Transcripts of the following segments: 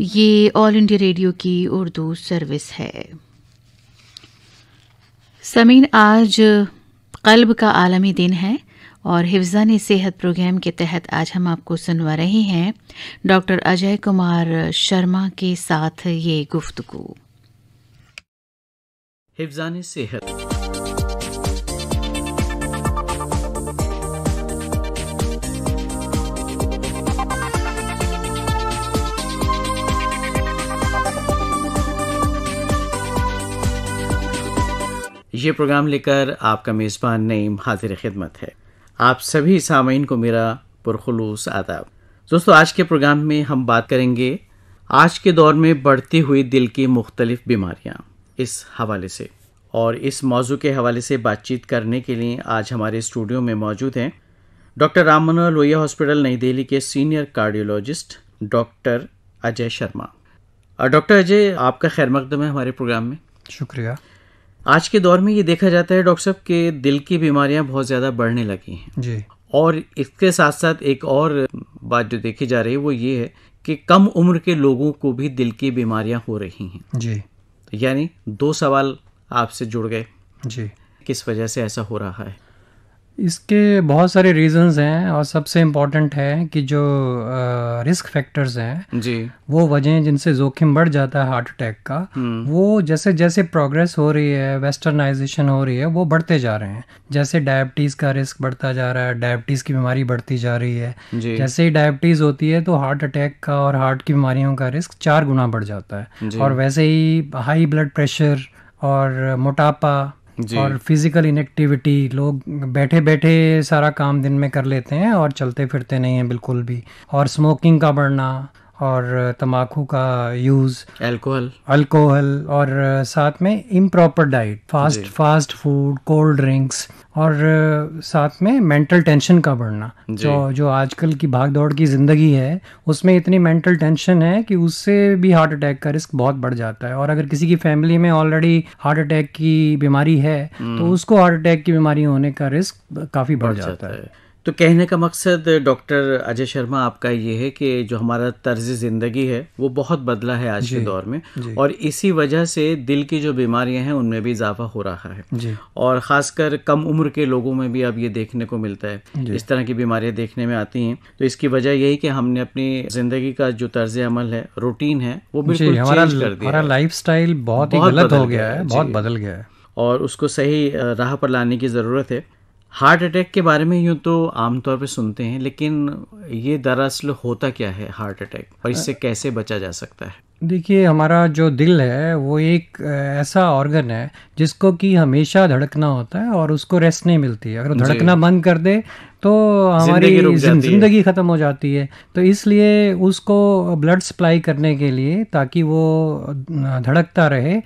ये all India radio की Urdu service है समीन आज कल्ब का आलमी दिन है और हिफ्जान सेहत प्रोग्राम के तहत आज हम आपको सुनवा रहे हैं डॉक्टर अजय कुमार शर्मा के साथ ये गुफ्तगु हिफ्जान सेहत ये प्रोग्राम लेकर आपका मेज़बान नईम हाजिर खिदमत है आप सभी सामीन को मेरा पुरखलूस आदाब दोस्तों आज के प्रोग्राम में हम बात करेंगे आज के दौर में बढ़ती हुई दिल की मुख्तलिफ बीमारियाँ इस हवाले से और इस मौजू के हवाले से बातचीत करने के लिए आज हमारे स्टूडियो में मौजूद हैं डॉक्टर राम मनोहर लोहिया हॉस्पिटल नई दिल्ली के senior cardiologist doctor Ajay Sharma doctor Ajay आपका खैर मकदम है हमारे प्रोग्राम में शुक्रिया आज के दौर में ये देखा जाता है डॉक्टर साहब के दिल की बीमारियां बहुत ज़्यादा बढ़ने लगी हैं जी और इसके साथ साथ एक और बात जो देखी जा रही है वो ये है कि कम उम्र के लोगों को भी दिल की बीमारियां हो रही हैं जी तो यानी दो सवाल आपसे जुड़ गए जी किस वजह से ऐसा हो रहा है इसके बहुत सारे रीजंस हैं और सबसे इम्पॉर्टेंट है कि जो रिस्क फैक्टर्स हैं जी वो वजह जिनसे जोखिम बढ़ जाता है हार्ट अटैक का हम्म। वो जैसे जैसे प्रोग्रेस हो रही है वेस्टर्नाइजेशन हो रही है वो बढ़ते जा रहे हैं जैसे डायबिटीज़ का रिस्क बढ़ता जा रहा है डायबिटीज़ की बीमारी बढ़ती जा रही है जैसे ही डायबिटीज़ होती है तो हार्ट अटैक का और हार्ट की बीमारियों का रिस्क चार गुना बढ़ जाता है और वैसे ही हाई ब्लड प्रेशर और मोटापा और फिजिकल इनएक्टिविटी लोग बैठे बैठे सारा काम दिन में कर लेते हैं और चलते फिरते नहीं हैं बिल्कुल भी और स्मोकिंग का बढ़ना और तम्बाकू का यूज़ अल्कोहल अल्कोहल और साथ में improper diet fast fast food cold drinks और साथ में मेंटल टेंशन का बढ़ना जो जो आजकल की भाग दौड़ की ज़िंदगी है उसमें इतनी मेंटल टेंशन है कि उससे भी हार्ट अटैक का रिस्क बहुत बढ़ जाता है और अगर किसी की फैमिली में ऑलरेडी हार्ट अटैक की बीमारी है तो हम्म। उसको हार्ट अटैक की बीमारी होने का रिस्क काफ़ी बढ़, बढ़ जाता, जाता है तो कहने का मकसद डॉक्टर अजय शर्मा आपका ये है कि जो हमारा तर्ज ज़िंदगी है वो बहुत बदला है आज के दौर में और इसी वजह से दिल की जो बीमारियां हैं उनमें भी इजाफा हो रहा है और ख़ासकर कम उम्र के लोगों में भी अब ये देखने को मिलता है इस तरह की बीमारियाँ देखने में आती हैं तो इसकी वजह यही कि हमने अपनी ज़िंदगी का जो तर्ज अमल है रूटीन है वो बिल्कुल लाइफ कर दिया बहुत गलत हो गया है बहुत बदल गया है और उसको सही राह पर लाने की ज़रूरत है हार्ट अटैक के बारे में यूँ तो आमतौर पर सुनते हैं लेकिन ये दरअसल होता क्या है हार्ट अटैक और इससे कैसे बचा जा सकता है देखिए हमारा जो दिल है वो एक ऐसा ऑर्गन है जिसको कि हमेशा धड़कना होता है और उसको रेस्ट नहीं मिलती है अगर धड़कना बंद कर दे तो हमारी जिंदगी ख़त्म हो जाती है तो इसलिए उसको ब्लड सप्लाई करने के लिए ताकि वो धड़कता रहे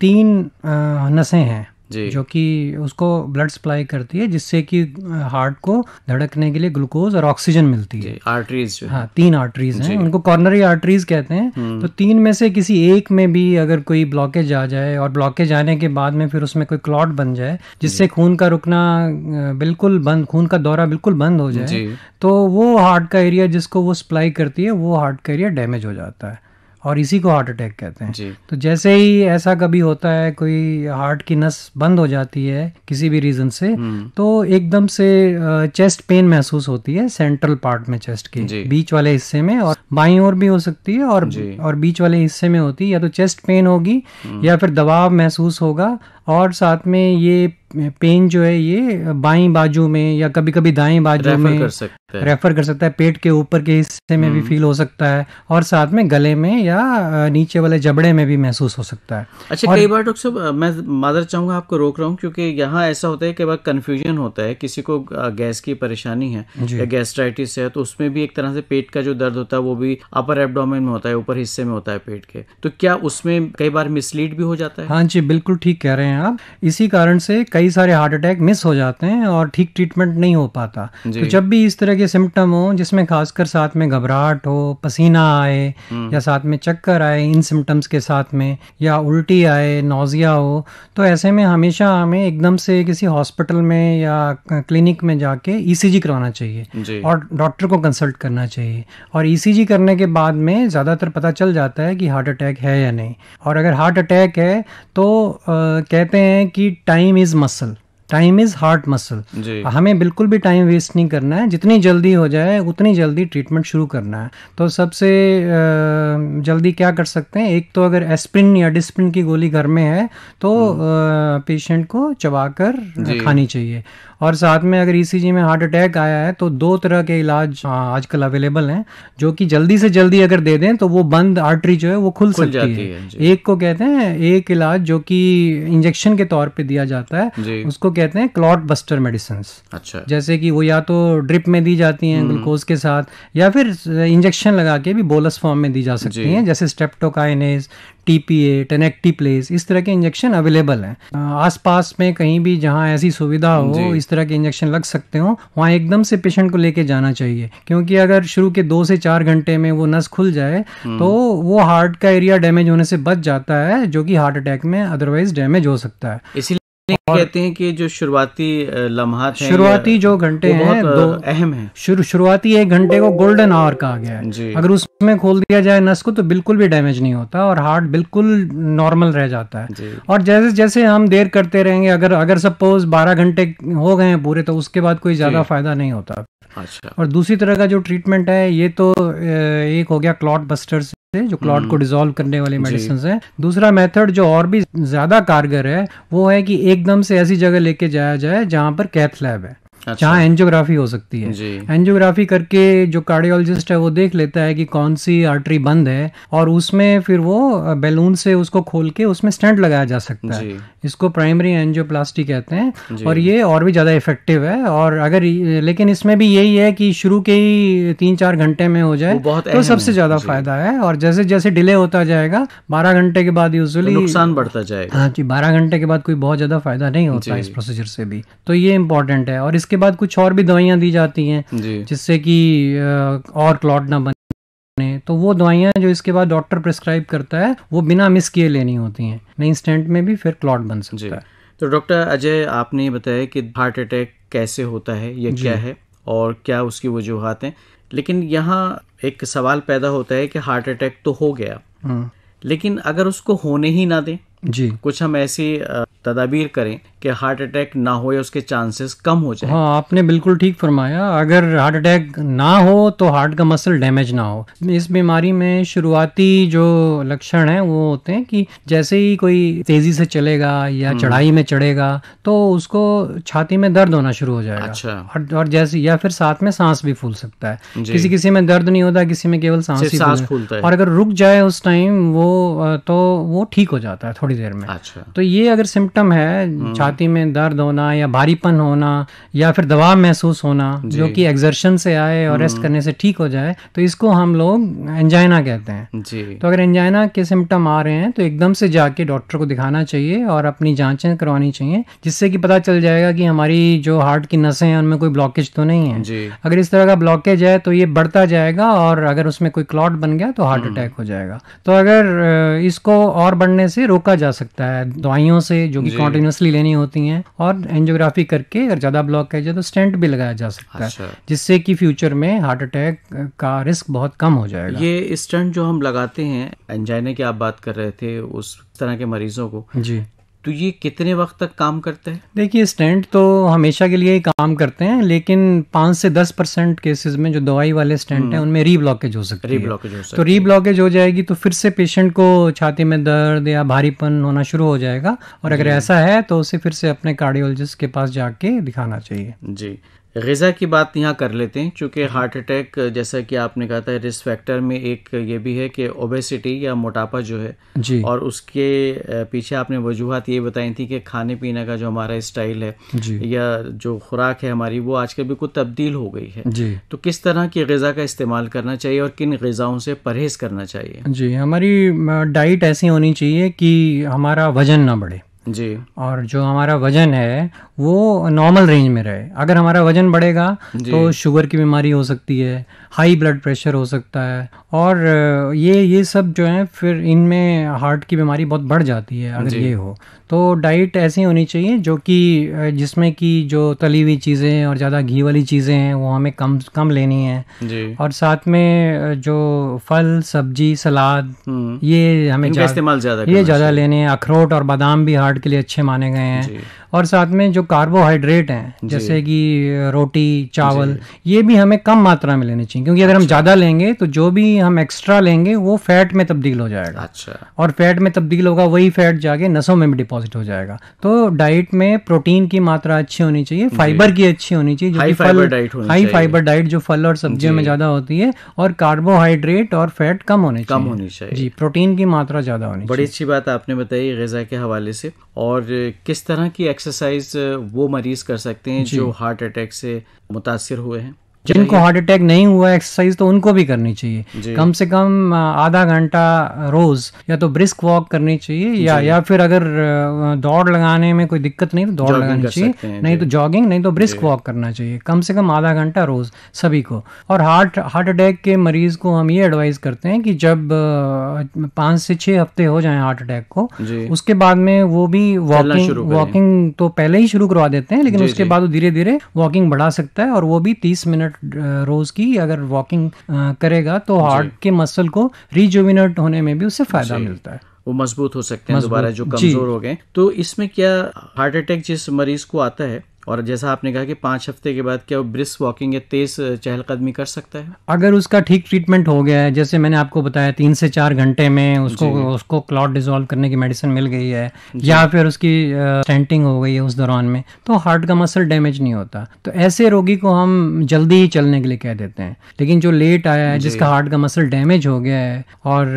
तीन नसें हैं जो कि उसको ब्लड सप्लाई करती है जिससे कि हार्ट को धड़कने के लिए ग्लूकोज और ऑक्सीजन मिलती है आर्टरीज हाँ तीन आर्टरीज हैं उनको कॉर्नरी आर्टरीज कहते हैं हम्म। तो तीन में से किसी एक में भी अगर कोई ब्लॉकेज आ जाए और ब्लॉकेज आने के बाद में फिर उसमें कोई क्लॉट बन जाए जिससे खून का रुकना बिल्कुल बंद खून का दौरा बिल्कुल बंद हो जाए तो वो हार्ट का एरिया जिसको वो सप्लाई करती है वो हार्ट का एरिया डैमेज हो जाता है और इसी को हार्ट अटैक कहते हैं तो जैसे ही ऐसा कभी होता है कोई हार्ट की नस बंद हो जाती है किसी भी रीज़न से हम्म। तो एकदम से चेस्ट पेन महसूस होती है सेंट्रल पार्ट में चेस्ट के बीच वाले हिस्से में और बाई ओर भी हो सकती है और और बीच वाले हिस्से में होती है या तो चेस्ट पेन होगी हम्म। या फिर दबाव महसूस होगा और साथ में ये पेन जो है ये बाई बाजू में या कभी कभी दाएं बाजू में कर सकते रेफर कर सकता है पेट के ऊपर के हिस्से में भी फील हम्म। हो सकता है और साथ में गले में या नीचे वाले जबड़े में भी महसूस हो सकता है अच्छा कई बार डॉक्टर साहब मैं मादर चाहूंगा आपको रोक रहा हूँ क्योंकि यहाँ ऐसा होता है कि बार कन्फ्यूजन होता है किसी को गैस की परेशानी है या गैस्ट्राइटिस है तो उसमें भी एक तरह से पेट का जो दर्द होता है वो भी अपर एबडोमेन में होता है ऊपर हिस्से में होता है पेट के तो क्या उसमें कई बार मिसलीड भी हो जाता है हाँ जी बिल्कुल ठीक कह रहे हैं हैं आप इसी कारण से कई सारे हार्ट अटैक मिस हो जाते हैं और ठीक ट्रीटमेंट नहीं हो पाता तो जब भी इस तरह के सिम्टम हो जिसमें खासकर साथ में घबराहट हो पसीना आए हम्म। या साथ में चक्कर आए इन सिम्टम्स के साथ में या उल्टी आए नोजिया हो तो ऐसे में हमेशा हमें एकदम से किसी हॉस्पिटल में या क्लिनिक में जाके ईसीजी e करवाना चाहिए और डॉक्टर को कंसल्ट करना चाहिए और ईसीजी e करने के बाद में ज़्यादातर पता चल जाता है कि हार्ट अटैक है या नहीं और अगर हार्ट अटैक है तो आ, कह कहते हैं कि time is muscle time is heart muscle हमें बिल्कुल भी टाइम वेस्ट नहीं करना है जितनी जल्दी हो जाए उतनी जल्दी ट्रीटमेंट शुरू करना है तो सबसे जल्दी क्या कर सकते हैं एक तो अगर एस्प्रिन या डिस्प्रिन की गोली घर में है तो पेशेंट हम्म। को चबा कर खानी चाहिए और साथ में अगर ईसीजी e में हार्ट अटैक आया है तो दो तरह के इलाज आजकल अवेलेबल हैं जो कि जल्दी से जल्दी अगर दे दें तो वो बंद आर्टरी जो है वो खुल, खुल सकती है, है एक को कहते हैं एक इलाज जो कि इंजेक्शन के तौर पे दिया जाता है उसको कहते हैं क्लॉट बस्टर मेडिसिन अच्छा जैसे कि वो या तो ड्रिप में दी जाती हैं ग्लूकोज हम्म। के साथ या फिर इंजेक्शन लगा के भी बोलस फॉर्म में दी जा सकती हैं जैसे स्टेप्टोकाइनेज टीपीए टेनेक्टी प्लेस इस तरह के इंजेक्शन अवेलेबल हैं आसपास में कहीं भी जहां ऐसी सुविधा हो इस तरह के इंजेक्शन लग सकते हो वहां एकदम से पेशेंट को लेके जाना चाहिए क्योंकि अगर शुरू के दो से चार घंटे में वो नस खुल जाए हम्म। तो वो हार्ट का एरिया डैमेज होने से बच जाता है जो कि हार्ट अटैक में अदरवाइज डैमेज हो सकता है कहते हैं कि जो शुरुआती लम्हा शुरुआती जो घंटे हैं दो अहम है शुरु, शुरुआती एक घंटे को गोल्डन आवर कहा गया है अगर उसमें खोल दिया जाए नस को तो बिल्कुल भी डैमेज नहीं होता और हार्ट बिल्कुल नॉर्मल रह जाता है और जैसे जैसे हम देर करते रहेंगे अगर अगर सपोज बारह घंटे हो गए हैं पूरे तो उसके बाद कोई ज्यादा फायदा नहीं होता अच्छा और दूसरी तरह का जो ट्रीटमेंट है ये तो एक हो गया क्लॉट बस्टर्स से जो क्लॉट को डिजोल्व हम्म। करने वाले मेडिसिन है दूसरा मेथड जो और भी ज्यादा कारगर है वो है कि एकदम से ऐसी जगह लेके जाया जाए जहाँ पर कैथ लैब है अच्छा। जहाँ एंजियोग्राफी हो सकती है एंजियोग्राफी करके जो कार्डियोलॉजिस्ट है वो देख लेता है कि कौन सी आर्टरी बंद है और उसमें फिर वो बैलून से उसको खोल के उसमें स्टेंट लगाया जा सकता है इसको प्राइमरी एंजियोप्लास्टी कहते हैं और ये और भी ज़्यादा इफेक्टिव है और अगर लेकिन इसमें भी यही है कि शुरू के ही तीन चार घंटे में हो जाए तो सबसे ज़्यादा फायदा है और जैसे जैसे डिले होता जाएगा बारह घंटे के बाद यूजली तो नुकसान बढ़ता जाएगा हाँ जी बारह घंटे के बाद कोई बहुत ज़्यादा फायदा नहीं होता इस प्रोसीजर से भी तो ये इम्पोर्टेंट है और इसके बाद कुछ और भी दवाइयाँ दी जाती हैं जिससे कि और क्लॉट ना बने तो वो दवाइयाँ जो इसके बाद डॉक्टर प्रिस्क्राइब करता है वो बिना मिस किए लेनी होती हैं नहीं इंस्टेंट में भी फिर क्लॉट बन सकता है तो डॉक्टर अजय आपने ये बताया कि हार्ट अटैक कैसे होता है या क्या है और क्या उसकी वजूहत हैं लेकिन यहाँ एक सवाल पैदा होता है कि हार्ट अटैक तो हो गया हाँ। लेकिन अगर उसको होने ही ना दें जी कुछ हम ऐसी तदाबीर करें कि हार्ट अटैक ना हो या उसके चांसेस कम हो जाए हाँ आपने बिल्कुल ठीक फरमाया अगर हार्ट अटैक ना हो तो हार्ट का मसल डैमेज ना हो इस बीमारी में शुरुआती जो लक्षण हैं वो होते हैं कि जैसे ही कोई तेजी से चलेगा या हम्म। चढ़ाई में चढ़ेगा तो उसको छाती में दर्द होना शुरू हो जाएगा अच्छा और, और जैसे या फिर साथ में सांस भी फूल सकता है किसी किसी में दर्द नहीं होता किसी में केवल सांस ही सांस फूलता है और अगर रुक जाए उस टाइम वो तो वो ठीक हो जाता है थोड़ी देर में अच्छा। तो ये अगर सिम्टम सिम्टम है हम्म। छाती में दर्द होना या भारीपन होना या फिर दबाव महसूस होना जो कि एक्सर्शन से आए और रेस्ट हम्म। करने से ठीक हो जाए तो इसको हम लोग एंजाइना कहते हैं जी तो अगर एंजाइना के सिम्टम आ रहे हैं तो एकदम से जाके डॉक्टर को दिखाना चाहिए और अपनी जाँचें करवानी चाहिए जिससे कि पता चल जाएगा कि हमारी जो हार्ट की नसें हैं उनमें कोई ब्लॉकेज तो नहीं है अगर इस तरह का ब्लॉकेज है तो ये बढ़ता जाएगा और अगर उसमें कोई क्लॉट बन गया तो हार्ट हम्म। अटैक हो जाएगा तो अगर इसको और बढ़ने से रोका जा सकता है दवाइयों से जो जो कि कॉन्टिन्यूसली लेनी होती हैं और एंजियोग्राफी करके अगर ज़्यादा ब्लॉक है जाए तो स्टेंट भी लगाया जा सकता है अच्छा। जिससे कि फ्यूचर में हार्ट अटैक का रिस्क बहुत कम हो जाएगा ये स्टेंट जो हम लगाते हैं एंजाइना की आप बात कर रहे थे उस तरह के मरीजों को जी तो ये कितने वक्त तक काम करते हैं देखिए स्टेंट तो हमेशा के लिए ही काम करते हैं लेकिन पाँच से दस परसेंट केसेज में जो दवाई वाले स्टेंट हैं हम्म। उनमें ब्लॉकेज हो सकती री ब्लॉकेज हो सकती तो री ब्लॉकेज हो जाएगी तो फिर से पेशेंट को छाती में दर्द या भारीपन होना शुरू हो जाएगा और अगर ऐसा है तो उसे फिर से अपने कार्डियोलॉजिस्ट के पास जाके दिखाना चाहिए जी गज़ा की बात यहाँ कर लेते हैं चूँकि हार्ट अटैक जैसा कि आपने कहा था रिस्क फैक्टर में एक ये भी है कि ओबेसिटी या मोटापा जो है जी और उसके पीछे आपने वजूहत ये बताई थी कि खाने पीने का जो हमारा स्टाइल है या जो खुराक है हमारी वो आजकल बिल्कुल तब्दील हो गई है जी तो किस तरह की गज़ा का इस्तेमाल करना चाहिए और किन गज़ाओं से परहेज़ करना चाहिए जी हमारी डाइट ऐसी होनी चाहिए कि हमारा वज़न ना बढ़े जी और जो हमारा वज़न है वो नॉर्मल रेंज में रहे अगर हमारा वजन बढ़ेगा तो शुगर की बीमारी हो सकती है हाई ब्लड प्रेशर हो सकता है और ये ये सब जो है फिर इनमें हार्ट की बीमारी बहुत बढ़ जाती है अगर ये हो तो डाइट ऐसी होनी चाहिए जो कि जिसमें कि जो तली हुई चीज़ें और ज़्यादा घी वाली चीज़ें हैं वो हमें कम कम लेनी है और साथ में जो फल सब्जी सलाद हम्म। ये हमें इस्तेमाल ज़्यादा ये ज़्यादा लेने हैं अखरोट और बादाम भी हार्ट के लिए अच्छे माने गए हैं और साथ में जो कार्बोहाइड्रेट हैं जैसे कि रोटी चावल ये भी हमें कम मात्रा में लेने चाहिए क्योंकि अगर अच्छा। हम ज़्यादा लेंगे तो जो भी हम एक्स्ट्रा लेंगे वो फैट में तब्दील हो जाएगा अच्छा और फैट में तब्दील होगा वही फैट जाके नसों में भी डिपॉजिट हो जाएगा तो डाइट में प्रोटीन की मात्रा अच्छी होनी चाहिए फाइबर की अच्छी होनी चाहिए जो फल हाई फाइबर डाइट जो फल और सब्जियों में ज़्यादा होती है और कार्बोहाइड्रेट और फैट कम होने कम होनी चाहिए जी प्रोटीन की मात्रा ज़्यादा होनी बड़ी अच्छी बात आपने बताई गज़ा के हवाले से और किस तरह की एक्सरसाइज वो मरीज़ कर सकते हैं जो हार्ट अटैक से मुतासर हुए हैं जिनको हार्ट अटैक नहीं हुआ एक्सरसाइज तो उनको भी करनी चाहिए कम से कम आधा घंटा रोज या तो ब्रिस्क वॉक करनी चाहिए या या फिर अगर दौड़ लगाने में कोई दिक्कत नहीं तो दौड़ लगानी चाहिए तो नहीं तो जॉगिंग नहीं तो ब्रिस्क वॉक करना चाहिए कम से कम आधा घंटा रोज सभी को और हार्ट हार्ट अटैक के मरीज को हम ये एडवाइज करते हैं कि जब पांच से छह हफ्ते हो जाए हार्ट अटैक को उसके बाद में वो भी वॉकिंग वॉकिंग तो पहले ही शुरू करवा देते हैं लेकिन उसके बाद धीरे धीरे वॉकिंग बढ़ा सकता है और वो भी तीस मिनट मिनट रोज़ uh, की अगर वॉकिंग uh, करेगा तो हार्ट के मसल को रिजुविनेट होने में भी उससे फ़ायदा मिलता है वो मजबूत हो सकते हैं दोबारा जो कमज़ोर हो गए तो इसमें क्या हार्ट अटैक जिस मरीज़ को आता है और जैसा आपने कहा कि पाँच हफ्ते के बाद क्या वो ब्रिस्क वॉकिंग या तेज़ चहलकदमी कर सकता है अगर उसका ठीक ट्रीटमेंट हो गया है जैसे मैंने आपको बताया तीन से चार घंटे में उसको उसको क्लॉट डिजोल्व करने की मेडिसिन मिल गई है या फिर उसकी स्टेंटिंग हो गई है उस दौरान में तो हार्ट का मसल डैमेज नहीं होता तो ऐसे रोगी को हम जल्दी ही चलने के लिए कह देते हैं लेकिन जो लेट आया है जिसका हार्ट का मसल डैमेज हो गया है और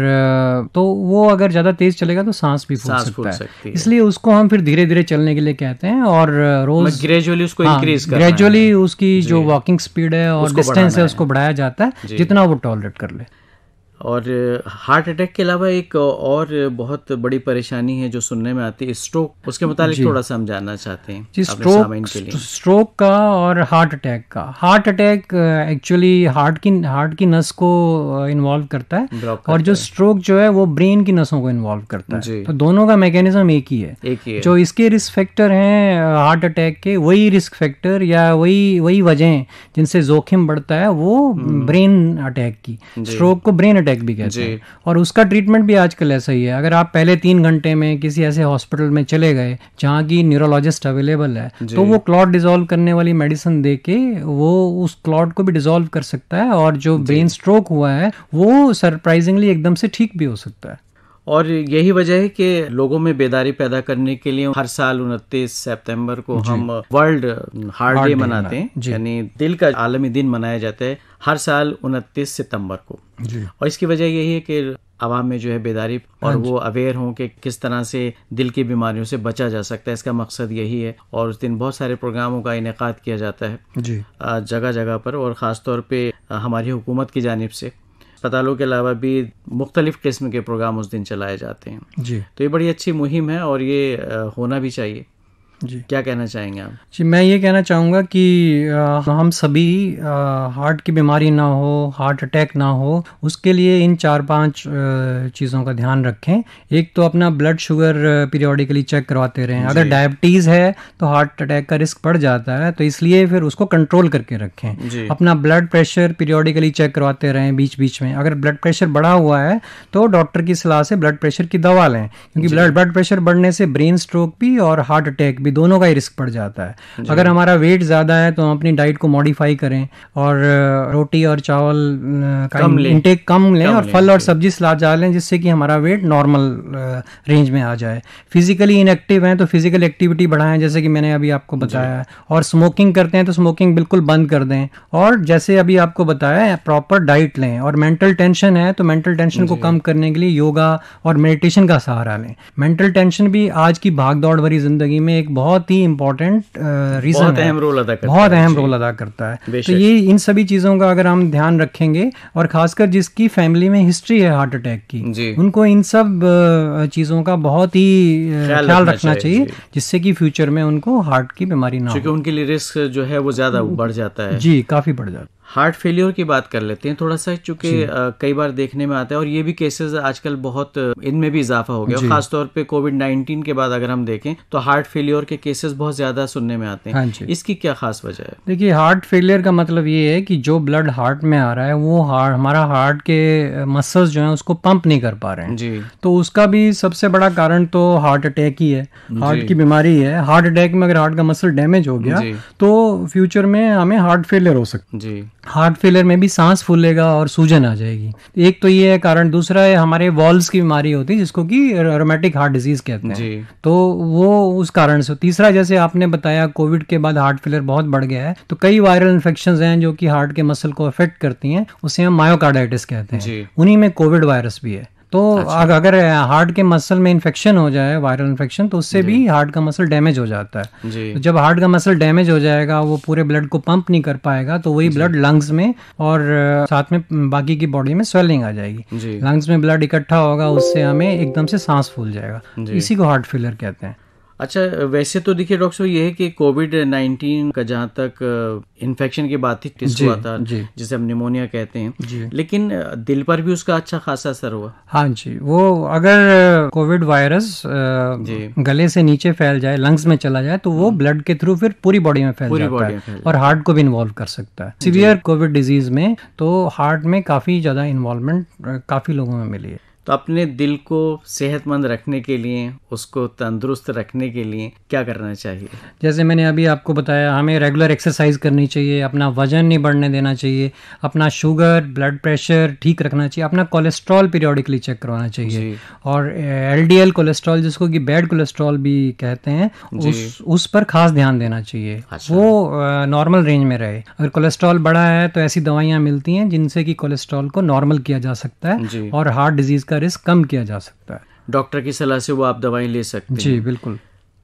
तो वो अगर ज़्यादा तेज़ चलेगा तो सांस भी फूल सकता है इसलिए उसको हम फिर धीरे धीरे चलने के लिए कहते हैं और रोज़ ग्रेजुअली उसको इंक्रीज हाँ, ग्रेजुअली उसकी जो वॉकिंग स्पीड है और डिस्टेंस है उसको बढ़ाया जाता है जितना वो टॉलरेट कर ले और हार्ट अटैक के अलावा एक और बहुत बड़ी परेशानी है जो सुनने में आती है स्ट्रोक उसके मुताबिक थोड़ा सा हम जानना चाहते हैं जी स्ट्रोक के लिए स्ट्रोक का और हार्ट अटैक का हार्ट अटैक एक्चुअली हार्ट की हार्ट की नस को इन्वॉल्व करता है करता और जो स्ट्रोक जो है वो ब्रेन की नसों को इन्वॉल्व करता है तो दोनों का मैकेनिज्म एक ही है एक ही है। जो इसके रिस्क फैक्टर हैं हार्ट अटैक के वही रिस्क फैक्टर या वही वही वजह जिनसे जोखिम बढ़ता है वो ब्रेन हम्म। अटैक की स्ट्रोक को ब्रेन अटैक अटैक भी कहते हैं और उसका ट्रीटमेंट भी आजकल ऐसा ही है अगर आप पहले तीन घंटे में किसी ऐसे हॉस्पिटल में चले गए जहाँ की न्यूरोलॉजिस्ट अवेलेबल है तो वो क्लॉट डिजोल्व करने वाली मेडिसिन दे के वो उस क्लॉट को भी डिजोल्व कर सकता है और जो ब्रेन स्ट्रोक हुआ है वो सरप्राइजिंगली एकदम से ठीक भी हो सकता है और यही वजह है कि लोगों में बेदारी पैदा करने के लिए हर साल उनतीस सितंबर को हम वर्ल्ड हार्ट डे मनाते हैं यानी दिल का आलमी दिन मनाया जाता है हर साल उनतीस सितंबर को और इसकी वजह यही है कि आवाम में जो है बेदारी और हाँ वो अवेयर हों कि किस तरह से दिल की बीमारियों से बचा जा सकता है इसका मकसद यही है और उस दिन बहुत सारे प्रोग्रामों का इनका किया जाता है जगह जगह पर और ख़ास पर हमारी हुकूमत की जानब से अस्पतालों के अलावा भी मुख्तलिफ किस्म के प्रोग्राम उस दिन चलाए जाते हैं जी तो ये बड़ी अच्छी मुहिम है और ये होना भी चाहिए जी क्या कहना चाहेंगे आप जी मैं ये कहना चाहूँगा कि आ, हम सभी आ, हार्ट की बीमारी ना हो हार्ट अटैक ना हो उसके लिए इन चार पांच चीज़ों का ध्यान रखें एक तो अपना ब्लड शुगर पीरियोडिकली चेक करवाते रहें अगर डायबिटीज़ है तो हार्ट अटैक का रिस्क बढ़ जाता है तो इसलिए फिर उसको कंट्रोल करके रखें अपना ब्लड प्रेशर पीरियोडिकली चेक करवाते रहें बीच बीच में अगर ब्लड प्रेशर बढ़ा हुआ है तो डॉक्टर की सलाह से ब्लड प्रेशर की दवा लें क्योंकि ब्लड ब्लड प्रेशर बढ़ने से ब्रेन स्ट्रोक भी और हार्ट अटैक भी भी दोनों का ही रिस्क पड़ जाता है अगर हमारा वेट ज़्यादा है तो हम अपनी डाइट को मॉडिफाई करें और रोटी और चावल का कम इंटेक कम लें और फल और सब्जी सलाद जा लें जिससे कि हमारा वेट नॉर्मल रेंज में आ जाए फिजिकली इनएक्टिव हैं तो फिजिकल एक्टिविटी बढ़ाएं जैसे कि मैंने अभी आपको बताया है और स्मोकिंग करते हैं तो स्मोकिंग बिल्कुल बंद कर दें और जैसे अभी आपको बताया प्रॉपर डाइट लें और मेंटल टेंशन है तो मेंटल टेंशन को कम करने के लिए योगा और मेडिटेशन का सहारा लें मेंटल टेंशन भी आज की भाग दौड़ भरी जिंदगी में एक बहुत ही इम्पोर्टेंट रीजन uh, अहम रोल अदा करता बहुत अहम रोल अदा करता है तो ये इन सभी चीज़ों का अगर हम ध्यान रखेंगे और खासकर जिसकी फैमिली में हिस्ट्री है हार्ट अटैक की उनको इन सब uh, चीज़ों का बहुत ही uh, ख्याल रखना चाहिए जिससे कि फ्यूचर में उनको हार्ट की बीमारी ना हो क्योंकि उनके लिए रिस्क जो है वो ज़्यादा बढ़ जाता है जी काफ़ी बढ़ जाता है हार्ट फेलियर की बात कर लेते हैं थोड़ा सा चूंकि कई बार देखने में आता है और ये भी केसेस आजकल बहुत इनमें भी इजाफा हो गया खासतौर पे कोविड 19 के बाद अगर हम देखें तो हार्ट फेलियर के केसेस बहुत ज्यादा सुनने में आते हैं हाँ इसकी क्या खास वजह है देखिए हार्ट फेलियर का मतलब ये है कि जो ब्लड हार्ट में आ रहा है वो हार्ट हमारा हार्ट के मसल जो है उसको पंप नहीं कर पा रहे हैं जी तो उसका भी सबसे बड़ा कारण तो हार्ट अटैक ही है हार्ट की बीमारी है हार्ट अटैक में अगर हार्ट का मसल डैमेज हो गया तो फ्यूचर में हमें हार्ट फेलियर हो सकता है जी हार्ट फेलियर में भी सांस फूलेगा और सूजन आ जाएगी एक तो ये है कारण दूसरा है हमारे वॉल्स की बीमारी होती है जिसको कि रोमेटिक हार्ट डिजीज कहते हैं तो वो उस कारण से तीसरा जैसे आपने बताया कोविड के बाद हार्ट फेलियर बहुत बढ़ गया है तो कई वायरल इन्फेक्शन हैं जो कि हार्ट के मसल को अफेक्ट करती हैं उसे हम मायोकार्डाइटिस कहते हैं उन्हीं में कोविड वायरस भी है तो अच्छा। अगर हार्ट के मसल में इन्फेक्शन हो जाए वायरल इन्फेक्शन तो उससे भी हार्ट का मसल डैमेज हो जाता है तो जब हार्ट का मसल डैमेज हो जाएगा वो पूरे ब्लड को पंप नहीं कर पाएगा तो वही ब्लड लंग्स में और साथ में बाकी की बॉडी में स्वेलिंग आ जाएगी लंग्स में ब्लड इकट्ठा होगा उससे हमें एकदम से सांस फूल जाएगा इसी को हार्ट फेलियर कहते हैं अच्छा वैसे तो देखिए डॉक्टर साहब ये है कि कोविड नाइन्टीन का जहाँ तक इन्फेक्शन की बात थी टेस्ट हुआ था जिसे हम निमोनिया कहते हैं लेकिन दिल पर भी उसका अच्छा खासा असर हुआ हाँ जी वो अगर कोविड वायरस गले से नीचे फैल जाए लंग्स में चला जाए तो वो ब्लड हम्म। के थ्रू फिर पूरी बॉडी में फैल पूरी जाता है फैल और हार्ट को भी इन्वॉल्व कर सकता है सीवियर कोविड डिजीज में तो हार्ट में काफी ज्यादा इन्वॉल्वमेंट काफी लोगों में मिली है तो अपने दिल को सेहतमंद रखने के लिए उसको तंदुरुस्त रखने के लिए क्या करना चाहिए जैसे मैंने अभी आपको बताया हमें रेगुलर एक्सरसाइज करनी चाहिए अपना वजन नहीं बढ़ने देना चाहिए अपना शुगर ब्लड प्रेशर ठीक रखना चाहिए अपना कोलेस्ट्रॉल पीरियोडिकली चेक करवाना चाहिए और एल कोलेस्ट्रॉल जिसको कि बैड कोलेस्ट्रॉल भी कहते हैं उस उस पर खास ध्यान देना चाहिए अच्छा। वो नॉर्मल रेंज में रहे अगर कोलेस्ट्रॉल बढ़ा है तो ऐसी दवाइयाँ मिलती हैं जिनसे कि कोलेस्ट्रॉल को नॉर्मल किया जा सकता है और हार्ट डिजीज़ इसका रिस्क कम किया जा सकता है डॉक्टर की सलाह से वो आप दवाई ले सकते जी, हैं बिल्कुल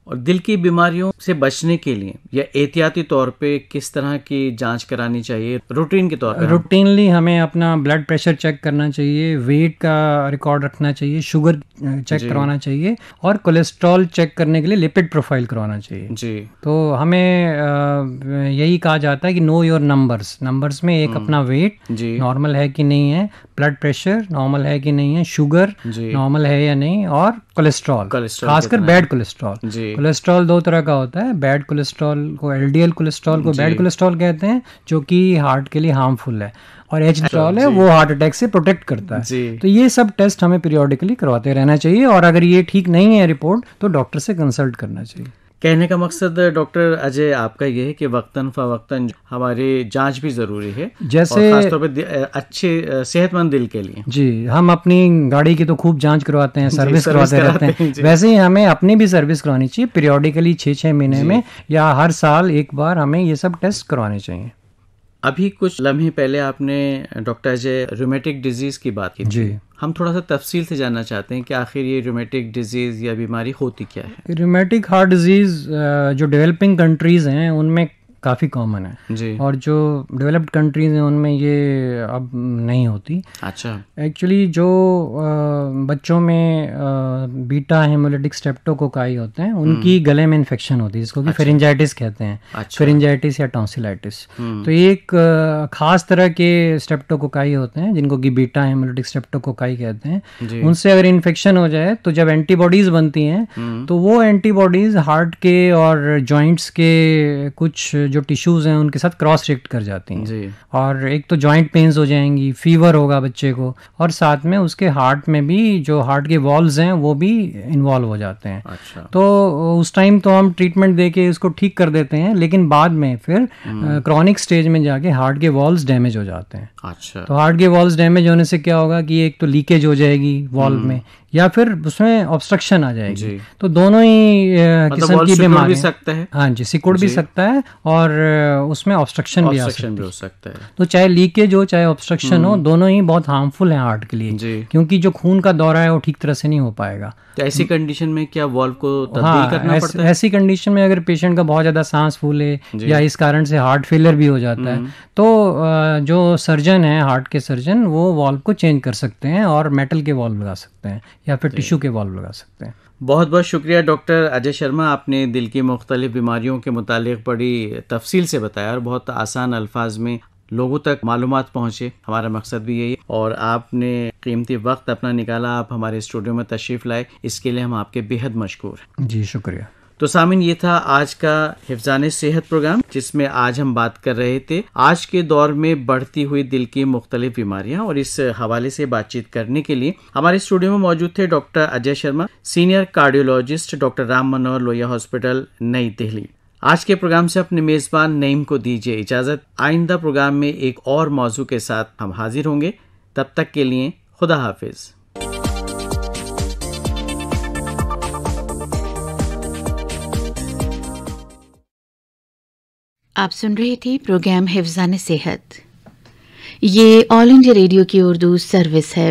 और दिल की बीमारियों से बचने के लिए या एहतियाती तौर पे किस तरह की जांच करानी चाहिए रूटीन के तौर पर रूटीनली हमें अपना ब्लड प्रेशर चेक करना चाहिए वेट का रिकॉर्ड रखना चाहिए शुगर चेक करवाना चाहिए और कोलेस्ट्रॉल चेक करने के लिए लिपिड प्रोफाइल करवाना चाहिए जी तो हमें यही कहा जाता है कि नो योर नंबर्स नंबर्स में एक हम्म। अपना वेट नॉर्मल है कि नहीं है ब्लड प्रेशर नॉर्मल है कि नहीं है शुगर नॉर्मल है या नहीं और कोलेस्ट्रॉल खासकर बैड कोलेस्ट्रॉल कोलेस्ट्रॉल दो तरह का होता है बैड कोलेस्ट्रॉल को एलडीएल कोलेस्ट्रॉल को बैड कोलेस्ट्रॉल कहते हैं जो कि हार्ट के लिए हार्मफुल है और एच अच्छा, है वो हार्ट अटैक से प्रोटेक्ट करता है तो ये सब टेस्ट हमें पीरियोडिकली करवाते रहना चाहिए और अगर ये ठीक नहीं है रिपोर्ट तो डॉक्टर से कंसल्ट करना चाहिए कहने का मकसद डॉक्टर अजय आपका ये है कि वक्तन फवक्तन हमारी जांच भी ज़रूरी है जैसे खासतौर पर अच्छे सेहतमंद दिल के लिए जी हम अपनी गाड़ी की तो खूब जांच करवाते हैं सर्विस करवाते रहते हैं वैसे ही हमें अपनी भी सर्विस करवानी चाहिए पीरियोडिकली छः छः महीने में या हर साल एक बार हमें ये सब टेस्ट करवाने चाहिए अभी कुछ लम्हे पहले आपने डॉक्टर अजय रोमेटिक डिजीज़ की बात की जी हम थोड़ा सा तफसील से जानना चाहते हैं कि आखिर ये रोमेटिक डिजीज़ या बीमारी होती क्या है रोमेटिक हार्ट डिजीज़ जो डेवलपिंग कंट्रीज़ हैं उनमें काफ़ी कॉमन है जी और जो डेवलप्ड कंट्रीज़ हैं उनमें ये अब नहीं होती अच्छा एक्चुअली जो बच्चों में बीटा हेमोलिटिक स्टेप्टोकोकाई होते हैं उनकी हम्म। गले में इन्फेक्शन होती है जिसको कि फेरेंजाइटिस अच्छा। कहते हैं अच्छा। फेरेंजाइटिस या टॉन्सिलाइटिस हम्म। तो ये एक ख़ास तरह के स्टेप्टोकोकाई होते हैं जिनको कि बीटा हेमोलिटिक स्टेप्टोकोकाई कहते हैं उनसे अगर इन्फेक्शन हो जाए तो जब एंटीबॉडीज़ बनती हैं हम्म। तो वो एंटीबॉडीज़ हार्ट के और जॉइंट्स के कुछ जो टिश्यूज़ हैं उनके साथ क्रॉस रिएक्ट कर जाती हैं जी और एक तो जॉइंट पेन्स हो जाएंगी फीवर होगा बच्चे को और साथ में उसके हार्ट में भी जो हार्ट के वॉल्व हैं वो भी इन्वॉल्व हो जाते हैं अच्छा तो उस टाइम तो हम ट्रीटमेंट दे के उसको ठीक कर देते हैं लेकिन बाद में फिर क्रॉनिक हम्म। स्टेज में जाके हार्ट के वॉल्व डैमेज हो जाते हैं अच्छा तो हार्ट के वॉल्व डैमेज होने से क्या होगा कि एक तो लीकेज हो जाएगी वॉल्व हम्म। में या फिर उसमें ऑब्स्ट्रक्शन आ जाएगी तो दोनों ही मतलब किस्म की बीमारी भी सकता है हाँ जी सिकुड़ भी सकता है और उसमें ऑब्स्ट्रक्शन भी आ सकता भी हो सकता है तो चाहे लीकेज हो चाहे ऑब्स्ट्रक्शन हो हम्म। दोनों ही बहुत हार्मफुल है हार्ट के लिए क्योंकि जो खून का दौरा है वो ठीक तरह से नहीं हो पाएगा तो ऐसी कंडीशन में क्या वॉल्व को हाँ, करना ऐस, पड़ता है ऐसी कंडीशन में अगर पेशेंट का बहुत ज़्यादा सांस फूले या इस कारण से हार्ट फेलियर भी हो जाता है हम्म। तो जो सर्जन है हार्ट के सर्जन वो वॉल्व को चेंज कर सकते हैं और मेटल के वॉल्व लगा सकते हैं या फिर टिश्यू के वॉल्व लगा सकते हैं बहुत बहुत शुक्रिया डॉक्टर अजय शर्मा आपने दिल की मुख्तलिफ बीमारियों के मुतालिक बड़ी तफसील से बताया और बहुत आसान अल्फाज में लोगों तक मालूम पहुँचे हमारा मकसद भी यही और आपने कीमती वक्त अपना निकाला आप हमारे स्टूडियो में तशरीफ़ लाए इसके लिए हम आपके बेहद मशहूर हैं जी शुक्रिया तो सामिन ये था आज का हिफ्जान सेहत प्रोग्राम जिसमें आज हम बात कर रहे थे आज के दौर में बढ़ती हुई दिल की मुख्तलिफ बीमारियाँ और इस हवाले से बातचीत करने के लिए हमारे स्टूडियो में मौजूद थे doctor Ajay Sharma senior cardiologist doctor Ram Manohar Lohia hospital New Delhi आज के प्रोग्राम से अपने मेज़बान नईम को दीजिए इजाज़त आइंदा प्रोग्राम में एक और मौजू के साथ हम हाजिर होंगे तब तक के लिए खुदा हाफिज़ आप सुन रहे थे प्रोग्राम हिफ्जान सेहत ये ऑल इंडिया रेडियो की उर्दू सर्विस है